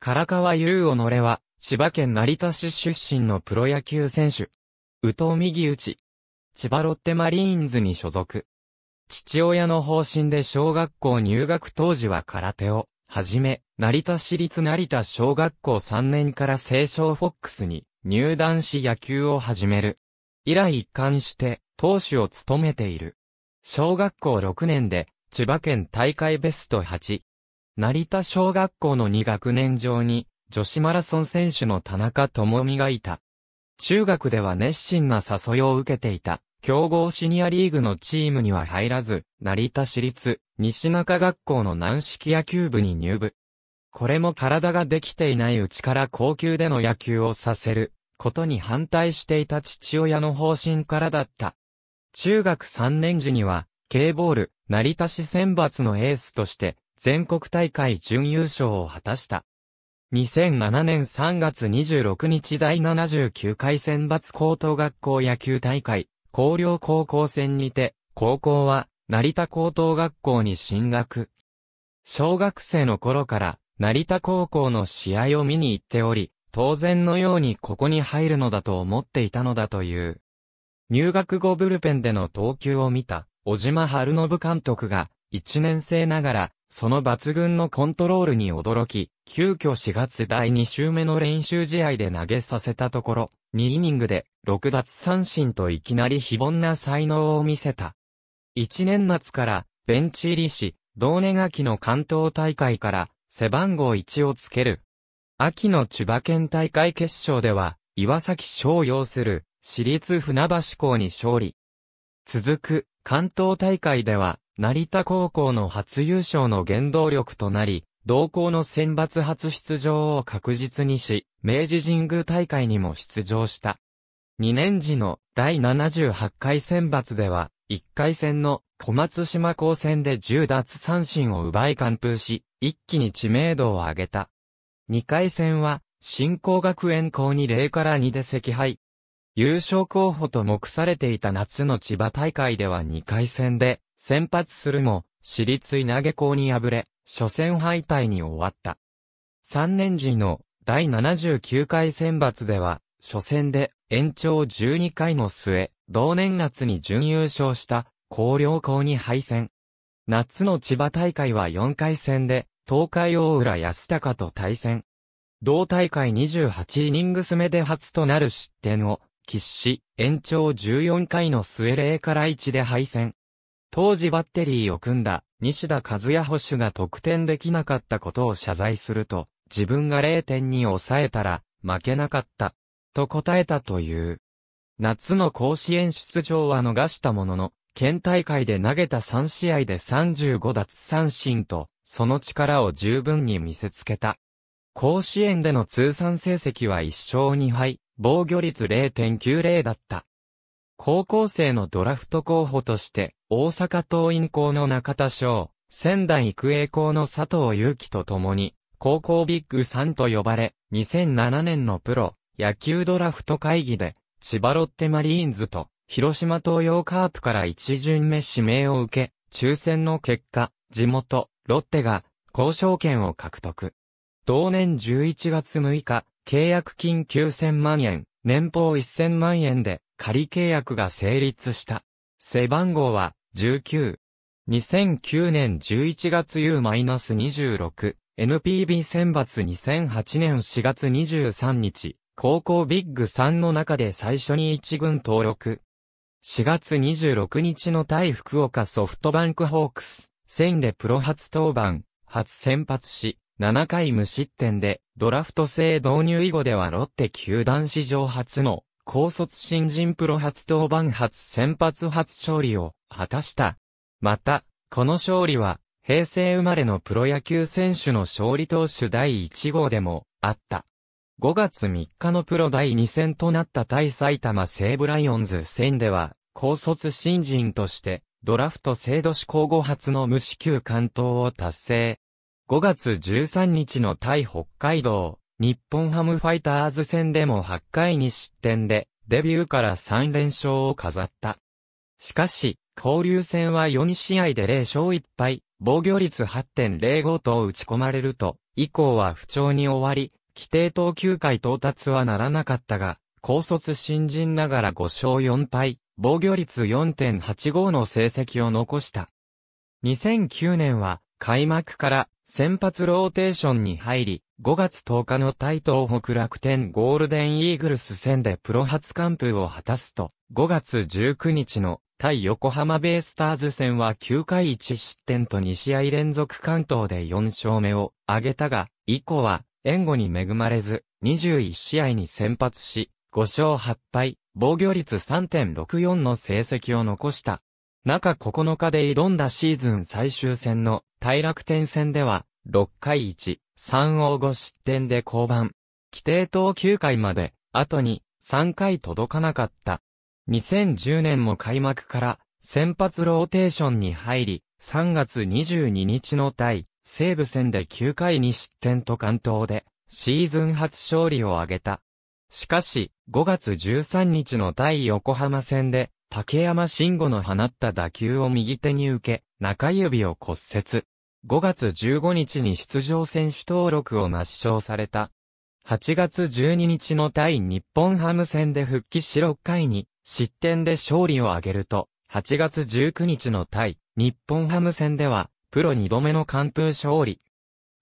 唐川優をのれは、千葉県成田市出身のプロ野球選手。宇藤右内。千葉ロッテマリーンズに所属。父親の方針で小学校入学当時は空手を、はじめ、成田市立成田小学校3年から青少フォックスに入団し野球を始める。以来一貫して、投手を務めている。小学校6年で、千葉県大会ベスト8、成田小学校の2学年上に、女子マラソン選手の田中智美がいた。中学では熱心な誘いを受けていた。強豪シニアリーグのチームには入らず、成田市立、西中学校の軟式野球部に入部。これも体ができていないうちから高級での野球をさせる、ことに反対していた父親の方針からだった。中学3年時には、K ボール、成田市選抜のエースとして、全国大会準優勝を果たした。2007年3月26日第79回選抜高等学校野球大会、高陵高校戦にて、高校は、成田高等学校に進学。小学生の頃から、成田高校の試合を見に行っており、当然のようにここに入るのだと思っていたのだという。入学後ブルペンでの投球を見た、小島春信監督が、1年生ながら、その抜群のコントロールに驚き、急遽4月第2週目の練習試合で投げさせたところ、2イニングで6奪三振といきなり非凡な才能を見せた。1年夏からベンチ入りし、同年秋の関東大会から背番号1をつける。秋の千葉県大会決勝では、岩崎翔を擁する、私立船橋校に勝利。続く、関東大会では、成田高校の初優勝の原動力となり、同校の選抜初出場を確実にし、明治神宮大会にも出場した。2年時の第78回選抜では、1回戦の小松島高専で10奪三振を奪い完封し、一気に知名度を上げた。2回戦は、新興学園校に0から2で惜敗。優勝候補と目されていた夏の千葉大会では2回戦で、先発するも、私立稲毛校に敗れ、初戦敗退に終わった。3年時の第79回選抜では、初戦で延長12回の末、同年夏に準優勝した高陵校に敗戦。夏の千葉大会は4回戦で、東海大浦安高と対戦。同大会28イニングス目で初となる失点を喫し、延長14回の末0から1で敗戦。当時バッテリーを組んだ西田和也保守が得点できなかったことを謝罪すると、自分が0点に抑えたら負けなかった、と答えたという。夏の甲子園出場は逃したものの、県大会で投げた3試合で35奪三振と、その力を十分に見せつけた。甲子園での通算成績は1勝2敗、防御率0.90だった。高校生のドラフト候補として、大阪桐蔭校の中田翔、仙台育英校の佐藤祐樹と共に、高校ビッグ3と呼ばれ、2007年のプロ、野球ドラフト会議で、千葉ロッテマリーンズと、広島東洋カープから一巡目指名を受け、抽選の結果、地元、ロッテが、交渉権を獲得。同年11月6日、契約金9000万円、年俸1000万円で、仮契約が成立した。背番号は19。2009年11月 U-26、NPB 選抜2008年4月23日、高校ビッグ3の中で最初に1軍登録。4月26日の対福岡ソフトバンクホークス、戦でプロ初登板、初先発し、7回無失点で、ドラフト制導入以後ではロッテ球団史上初の高卒新人プロ初登板初先発初勝利を果たした。また、この勝利は、平成生まれのプロ野球選手の勝利投手第1号でもあった。5月3日のプロ第2戦となった対埼玉西武ライオンズ戦では、高卒新人として、ドラフト制度志行後初の無支給関東を達成。5月13日の対北海道、日本ハムファイターズ戦でも8回に失点で、デビューから3連勝を飾った。しかし、交流戦は4試合で0勝1敗、防御率8.05と打ち込まれると、以降は不調に終わり、規定投球回到達はならなかったが、高卒新人ながら5勝4敗、防御率4.85の成績を残した。2009年は、開幕から先発ローテーションに入り、5月10日の対東北楽天ゴールデンイーグルス戦でプロ初完封を果たすと、5月19日の対横浜ベイスターズ戦は9回1失点と2試合連続関東で4勝目を挙げたが、以降は援護に恵まれず、21試合に先発し、5勝8敗、防御率3.64の成績を残した。中9日で挑んだシーズン最終戦の大楽天戦では、6回1、3を5失点で降板。規定投9回まで、後に3回届かなかった。2010年も開幕から先発ローテーションに入り、3月22日の対西武戦で9回に失点と関東でシーズン初勝利を挙げた。しかし、5月13日の対横浜戦で竹山慎吾の放った打球を右手に受け、中指を骨折。5月15日に出場選手登録を抹消された。8月12日の対日本ハム戦で復帰し6回に失点で勝利を挙げると、8月19日の対日本ハム戦ではプロ2度目の完封勝利。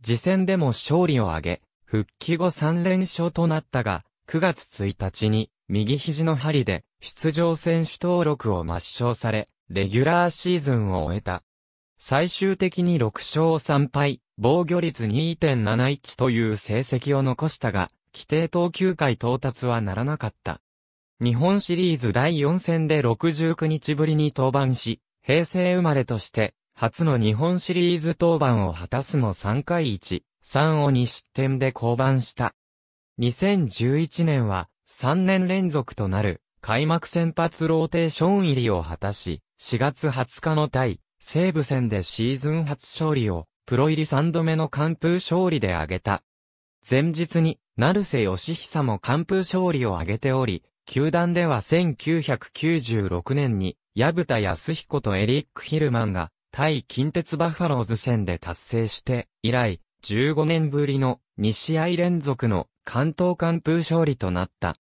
次戦でも勝利を挙げ、復帰後3連勝となったが、9月1日に右肘の針で出場選手登録を抹消され、レギュラーシーズンを終えた。最終的に6勝3敗、防御率2.71という成績を残したが、規定投球回到達はならなかった。日本シリーズ第4戦で69日ぶりに登板し、平成生まれとして、初の日本シリーズ登板を果たすも3回1、3を2失点で降板した。2011年は3年連続となる開幕先発ローテーション入りを果たし、4月20日の対西武戦でシーズン初勝利を、プロ入り3度目の完封勝利で挙げた。前日に、成瀬義久も完封勝利を挙げており、球団では1996年に、矢蓋康彦とエリック・ヒルマンが、対近鉄バファローズ戦で達成して、以来、15年ぶりの2試合連続の関東完封勝利となった。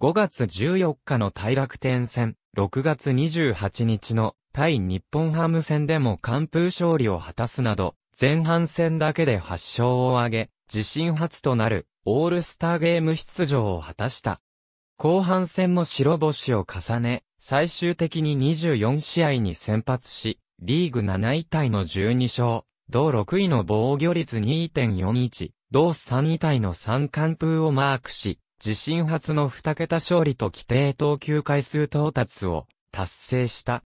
5月14日の大楽天戦、6月28日の対日本ハム戦でも完封勝利を果たすなど、前半戦だけで8勝を挙げ、自身初となるオールスターゲーム出場を果たした。後半戦も白星を重ね、最終的に24試合に先発し、リーグ7位タイの12勝、同6位の防御率2.41、同3位タイの3完封をマークし、自身初の2桁勝利と規定投球回数到達を達成した。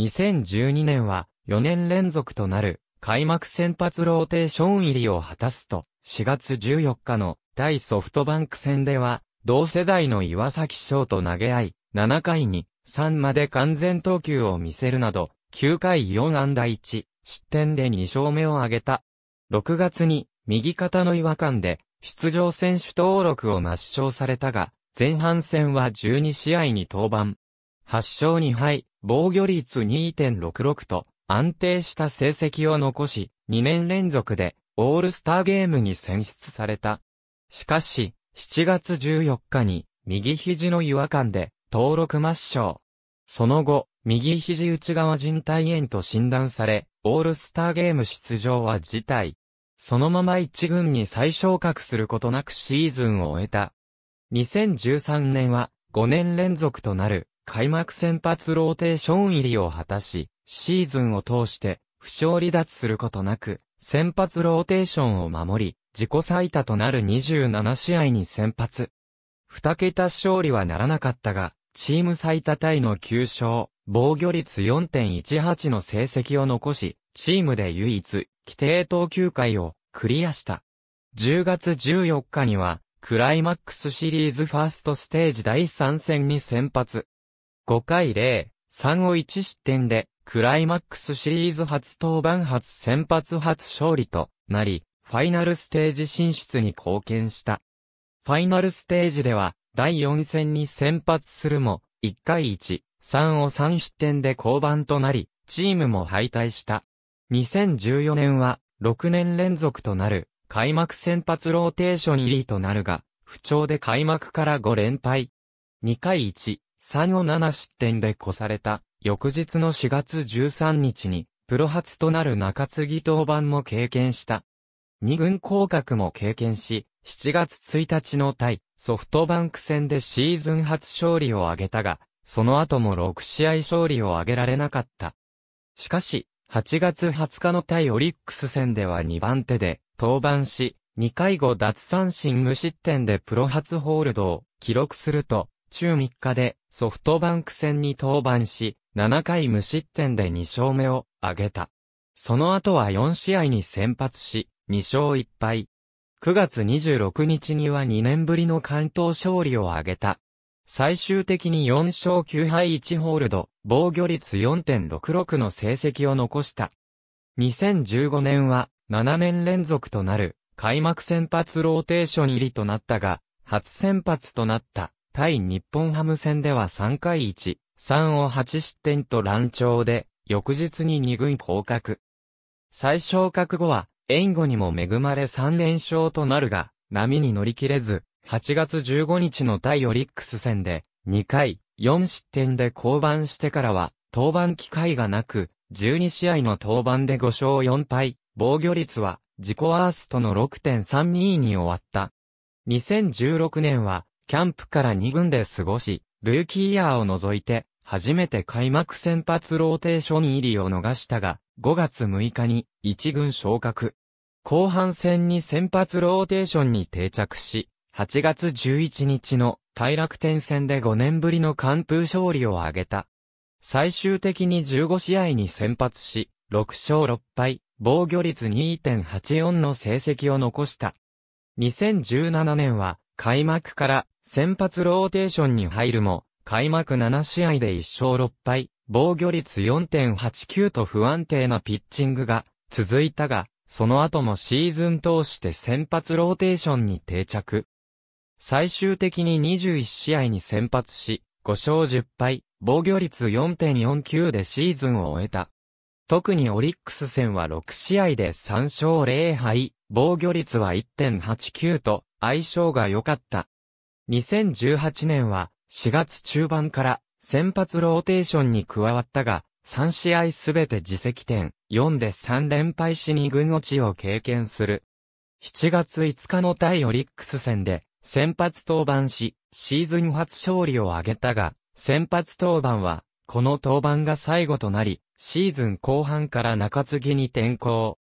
2012年は4年連続となる開幕先発ローテーション入りを果たすと、4月14日の対ソフトバンク戦では、同世代の岩崎翔と投げ合い、7回に3まで完全投球を見せるなど、9回4安打1、失点で2勝目を挙げた。6月に右肩の違和感で出場選手登録を抹消されたが、前半戦は12試合に登板。8勝2敗、防御率2.66と安定した成績を残し、2年連続でオールスターゲームに選出された。しかし、7月14日に右肘の違和感で登録抹消。その後、右肘内側人体炎と診断され、オールスターゲーム出場は辞退。そのまま一軍に再昇格することなくシーズンを終えた。2013年は5年連続となる開幕先発ローテーション入りを果たし、シーズンを通して、負傷離脱することなく、先発ローテーションを守り、自己最多となる27試合に先発。二桁勝利はならなかったが、チーム最多タイの9勝、防御率4.18の成績を残し、チームで唯一、規定投球回をクリアした。10月14日には、クライマックスシリーズファーストステージ第3戦に先発。5回0、3を1失点で、クライマックスシリーズ初登板初先発初勝利となり、ファイナルステージ進出に貢献した。ファイナルステージでは、第4戦に先発するも、1回1、3を3失点で降板となり、チームも敗退した。2014年は、6年連続となる、開幕先発ローテーション入りとなるが、不調で開幕から5連敗。2回1、3を7失点で越された、翌日の4月13日に、プロ初となる中継ぎ登板も経験した。2軍降格も経験し、7月1日の対ソフトバンク戦でシーズン初勝利を挙げたが、その後も6試合勝利を挙げられなかった。しかし、8月20日の対オリックス戦では2番手で登板し、2回後奪三振無失点でプロ初ホールドを記録すると、中3日でソフトバンク戦に登板し、7回無失点で2勝目を挙げた。その後は4試合に先発し、2勝1敗。9月26日には2年ぶりの関東勝利を挙げた。最終的に4勝9敗1ホールド、防御率4.66の成績を残した。2015年は7年連続となる開幕先発ローテーション入りとなったが、初先発となった。対日本ハム戦では3回1、3を8失点と乱調で、翌日に2軍降格。最昇格後は、援護にも恵まれ3連勝となるが、波に乗り切れず、8月15日の対オリックス戦で、2回、4失点で降板してからは、登板機会がなく、12試合の登板で5勝4敗、防御率は、自己ワーストの6.32に終わった。2016年は、キャンプから2軍で過ごし、ルーキーイヤーを除いて、初めて開幕先発ローテーション入りを逃したが、5月6日に1軍昇格。後半戦に先発ローテーションに定着し、8月11日の大楽天戦で5年ぶりの完封勝利を挙げた。最終的に15試合に先発し、6勝6敗、防御率2.84の成績を残した。2017年は開幕から先発ローテーションに入るも、開幕7試合で1勝6敗、防御率4.89と不安定なピッチングが続いたが、その後もシーズン通して先発ローテーションに定着。最終的に21試合に先発し、5勝10敗、防御率4.49でシーズンを終えた。特にオリックス戦は6試合で3勝0敗、防御率は1.89と相性が良かった。2018年は4月中盤から先発ローテーションに加わったが、3試合すべて自責点、4で3連敗し2軍落ちを経験する。7月5日の対オリックス戦で先発登板し、シーズン初勝利を挙げたが、先発登板は、この登板が最後となり、シーズン後半から中継ぎに転向。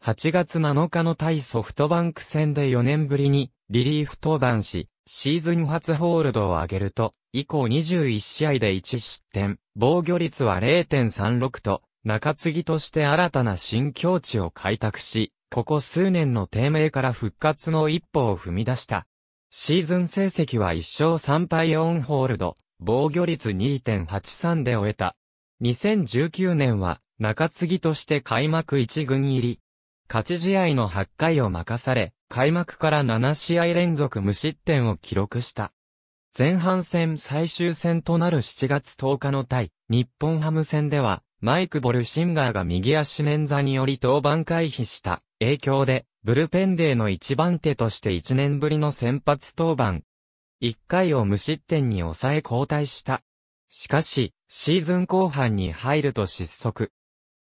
8月7日の対ソフトバンク戦で4年ぶりにリリーフ登板し、シーズン初ホールドを挙げると、以降21試合で1失点、防御率は0.36と、中継ぎとして新たな新境地を開拓し、ここ数年の低迷から復活の一歩を踏み出した。シーズン成績は1勝3敗4ホールド、防御率2.83で終えた。2019年は中継ぎとして開幕1軍入り、勝ち試合の8回を任され、開幕から7試合連続無失点を記録した。前半戦最終戦となる7月10日の対、日本ハム戦では、マイク・ボルシンガーが右足捻挫により登板回避した影響で、ブルペンデーの一番手として1年ぶりの先発登板。1回を無失点に抑え交代した。しかし、シーズン後半に入ると失速。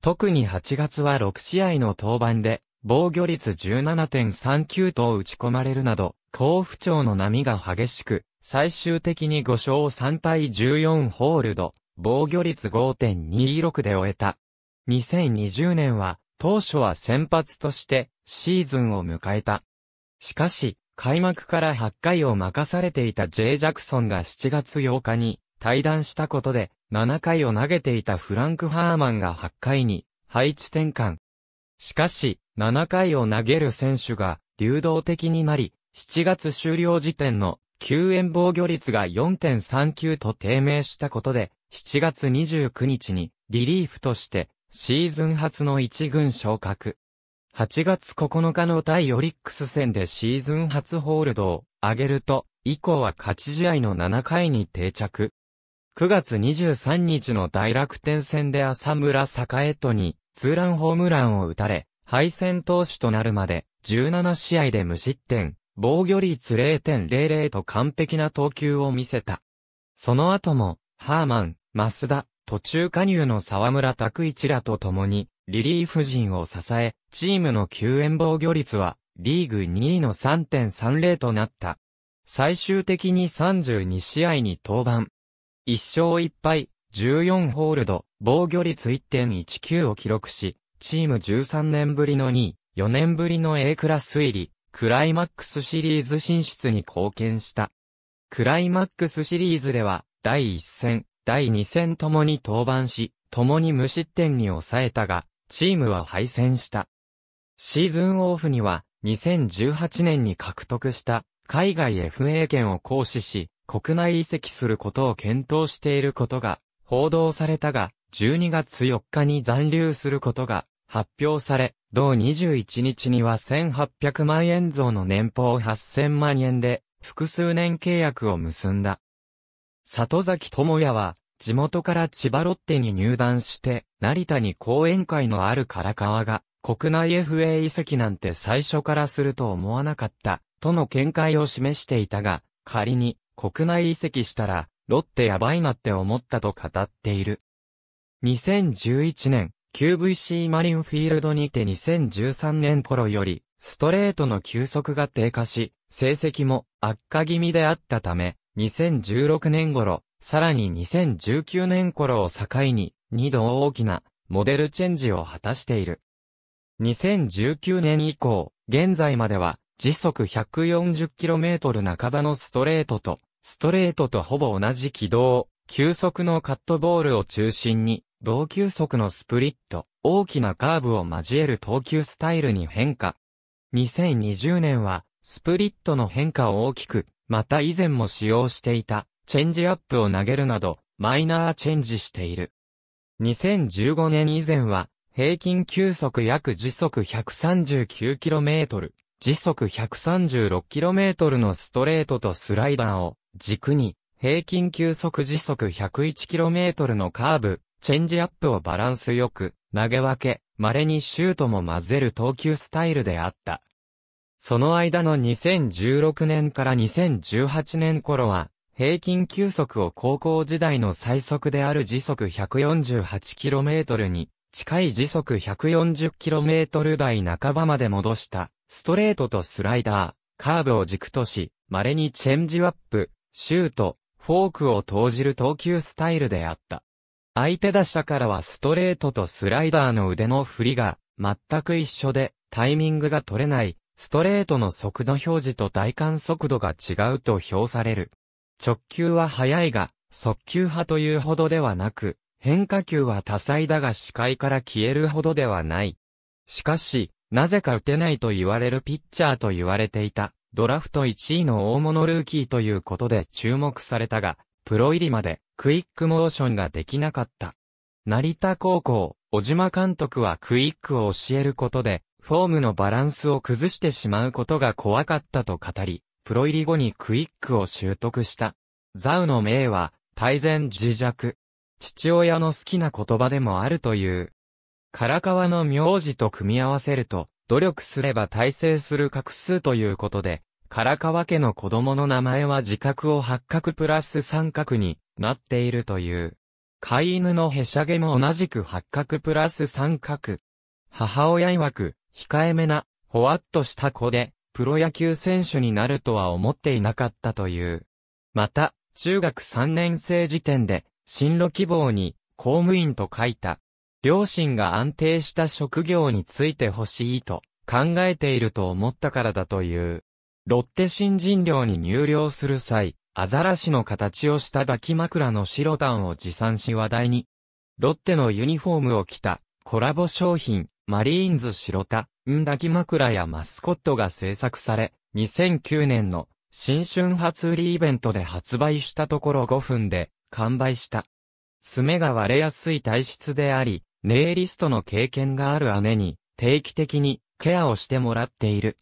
特に8月は6試合の登板で、防御率17.39と打ち込まれるなど、好不調の波が激しく、最終的に5勝3敗14ホールド、防御率5.26で終えた。2020年は、当初は先発としてシーズンを迎えた。しかし、開幕から8回を任されていた J ジャクソンが7月8日に対談したことで、7回を投げていたフランク・ハーマンが8回に、配置転換。しかし、7回を投げる選手が流動的になり、7月終了時点の救援防御率が4.39と低迷したことで、7月29日にリリーフとしてシーズン初の1軍昇格。8月9日の対オリックス戦でシーズン初ホールドを上げると、以降は勝ち試合の7回に定着。9月23日の大楽天戦で浅村栄とにツーランホームランを打たれ、敗戦投手となるまで17試合で無失点、防御率0.00と完璧な投球を見せた。その後も、ハーマン、増田、途中加入の沢村拓一らと共に、リリーフ陣を支え、チームの救援防御率は、リーグ2位の3.30となった。最終的に32試合に登板、1勝1敗、14ホールド、防御率1.19を記録し、チーム13年ぶりの2位、4年ぶりの A クラス入り、クライマックスシリーズ進出に貢献した。クライマックスシリーズでは、第1戦、第2戦ともに登板し、共に無失点に抑えたが、チームは敗戦した。シーズンオフには、2018年に獲得した、海外 FA 権を行使し、国内移籍することを検討していることが報道されたが、12月4日に残留することが発表され、同21日には1800万円増の年俸8000万円で複数年契約を結んだ。里崎智也は地元から千葉ロッテに入団して、成田に講演会のある唐川が国内 FA 移籍なんて最初からすると思わなかった、との見解を示していたが、仮に国内移籍したら、ロッテやばいなって思ったと語っている。2011年、QVC マリンフィールドにて2013年頃より、ストレートの球速が低下し、成績も悪化気味であったため、2016年頃、さらに2019年頃を境に、二度大きなモデルチェンジを果たしている。2019年以降、現在までは時速 140km 半ばのストレートと、ストレートとほぼ同じ軌道、急速のカットボールを中心に、同急速のスプリット、大きなカーブを交える投球スタイルに変化。2020年は、スプリットの変化を大きく、また以前も使用していた、チェンジアップを投げるなど、マイナーチェンジしている。2015年以前は、平均球速約時速 139km、時速 136km のストレートとスライダーを軸に平均球速時速 101km のカーブ、チェンジアップをバランスよく投げ分け、稀にシュートも混ぜる投球スタイルであった。その間の2016年から2018年頃は、平均球速を高校時代の最速である時速 148km に、近い時速 140km 台半ばまで戻した。ストレートとスライダー、カーブを軸とし、稀にチェンジアップ、シュート、フォークを投じる投球スタイルであった。相手打者からはストレートとスライダーの腕の振りが全く一緒でタイミングが取れないストレートの速度表示と体感速度が違うと評される。直球は速いが速球派というほどではなく変化球は多彩だが視界から消えるほどではない。しかしなぜか打てないと言われるピッチャーと言われていた、ドラフト1位の大物ルーキーということで注目されたが、プロ入りまでクイックモーションができなかった。成田高校、小島監督はクイックを教えることで、フォームのバランスを崩してしまうことが怖かったと語り、プロ入り後にクイックを習得した。ザウの名は、大前自弱。父親の好きな言葉でもあるという。からかわの名字と組み合わせると、努力すれば大成する画数ということで、からかわ家の子供の名前は自覚を八角プラス三角になっているという。飼い犬のへしゃげも同じく八角プラス三角。母親曰く、控えめな、ほわっとした子で、プロ野球選手になるとは思っていなかったという。また、中学3年生時点で、進路希望に、公務員と書いた、両親が安定した職業について欲しいと考えていると思ったからだという。ロッテ新人寮に入寮する際、アザラシの形をした抱き枕の白タンを持参し話題に、ロッテのユニフォームを着たコラボ商品、マリーンズ白タン抱き枕やマスコットが制作され、2009年の新春初売りイベントで発売したところ5分で完売した。爪が割れやすい体質であり、ネイリストの経験がある姉に、定期的にケアをしてもらっている。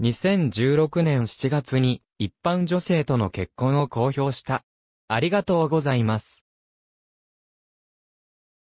2016年7月に一般女性との結婚を公表した。ありがとうございます。